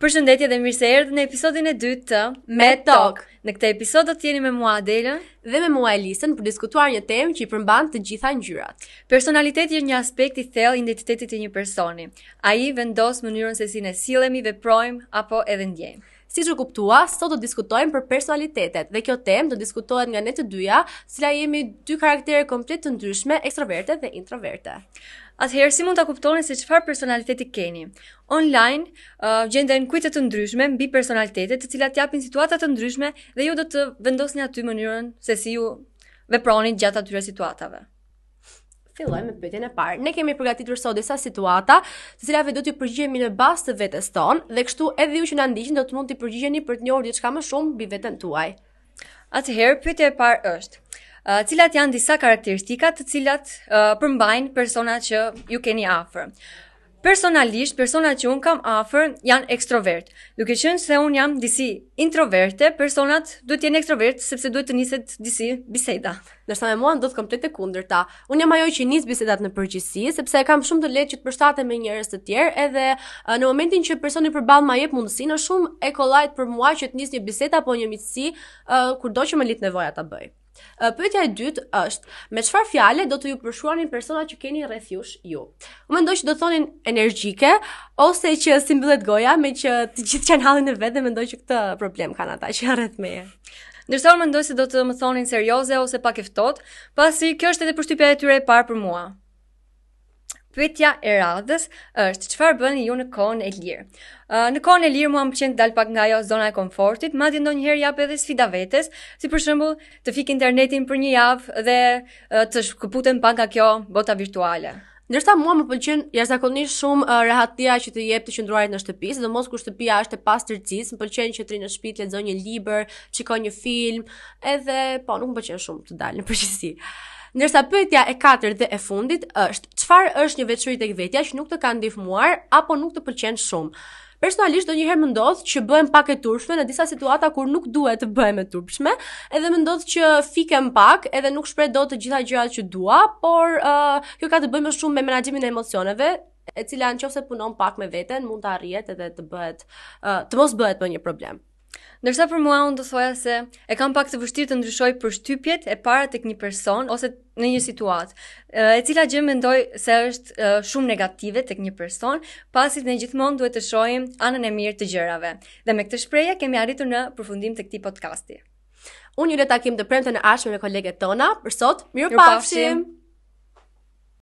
Përshëndetje dhe mirë se erdhë në episodin e dytë të Me Talk. Në këtë episod do të jeni me mua Adelën dhe me mua Elisën për diskutuar një temë që i përmban të gjitha ngjyrat. Personaliteti është një aspekt i thellë i identitetit të një personi. Ai vendos mënyrën se si ne sillemi, veprojmë apo edhe ndjejmë. Si që kuptua, sot do diskutojmë për personalitetet dhe kjo temë do diskutohet nga ne të dyja, sila jemi dy karaktere komplet të ndryshme, ekstroverte dhe introverte. Atëherë si mund ta kuptoni se çfarë personaliteti keni? Online uh, gjenden kujtë të ndryshme mbi personalitetet, të cilat japin situata të ndryshme dhe ju do të vendosni aty mënyrën se si ju veproni gjatë atyre situatave. Filloj me pyetjen e parë. Ne kemi përgatitur sot disa situata, të cilat do t'ju përgjigjemi në bazë të vetes tonë dhe kështu edhe ju që na ndiqni do të mund t'i përgjigjeni për të njohur diçka më shumë mbi veten tuaj. Atëherë pyetja e parë është: Eh, cilat janë disa karakteristika të cilat uh, përmbajnë persona që ju keni afër. Personalisht, personat që unë kam afër janë ekstrovert. Duke qenë se unë jam disi introverte, personat duhet të jenë ekstrovert sepse duhet të niset disi biseda. Nërsa me mua ndodhë komplet e kundërta. Unë jam ajo që nis bisedat në përgjithësi sepse e kam shumë të lehtë që të përshtatem me njerëz të tjerë, edhe eh, në momentin që personi përballë ma jep mundësinë, është shumë e kollajt për mua që të nis një bisedë apo një miqësi, kurdo që më lidh nevoja ta bëj. Pyetja e dytë është, me çfarë fjale do të ju përshkruani persona që keni rreth jush ju? Unë mendoj që do thonin energjike ose që si mbyllet goja me që të gjithë kanë hallin e vet dhe mendoj që këtë problem kanë ata që janë rreth meje. Ndërsa unë mendoj se do të më thonin serioze ose pak e ftohtë, pasi kjo është edhe përshtypja e tyre e parë për mua. Pyetja e radhës është çfarë bëni ju në kohën e lirë? Uh, në kohën e lirë mua më pëlqen të dal pak nga ajo zona e komfortit, madje ndonjëherë jap edhe sfida vetes, si për shembull, të fik internetin për një javë dhe uh, të shkëputem pak nga kjo bota virtuale. Ndërsa mua më pëlqen jashtëzakonisht shumë uh, rehatia që të jep të qëndruarit në shtëpi, sidomos kur shtëpia është e pastërcisë, më pëlqen që të rinë në shtëpi, lexoj një libër, shikoj një film, edhe po nuk më pëlqen shumë të dal në përgjithësi. Ndërsa pyetja e katërt dhe e fundit është, çfarë është një veçori tek vetja që nuk të ka ndihmuar apo nuk të pëlqen shumë? Personalisht do njëherë më ndodhë që bëhem pak e turpshme në disa situata kur nuk duhet të bëhem e turpshme, edhe më ndodhë që fikem pak edhe nuk shpreh dot të gjitha gjërat që dua, por uh, kjo ka të bëjë më shumë me menaxhimin e emocioneve, e cila nëse punon pak me veten mund të arrijet edhe të bëhet uh, të mos bëhet më një problem. Ndërsa për mua unë do thoja se e kam pak të vështirë të ndryshoj për shtypjet e para tek një person ose në një situatë, e cila gjë mendoj se është shumë negative tek një person, pasi ne gjithmonë duhet të shohim anën e mirë të gjërave. Dhe me këtë shprehje kemi arritur në përfundim të këtij podcasti. Unë ju le takim të premte në ashme me kolegët tona, për sot, mirë pafshim! Mirë pafshim.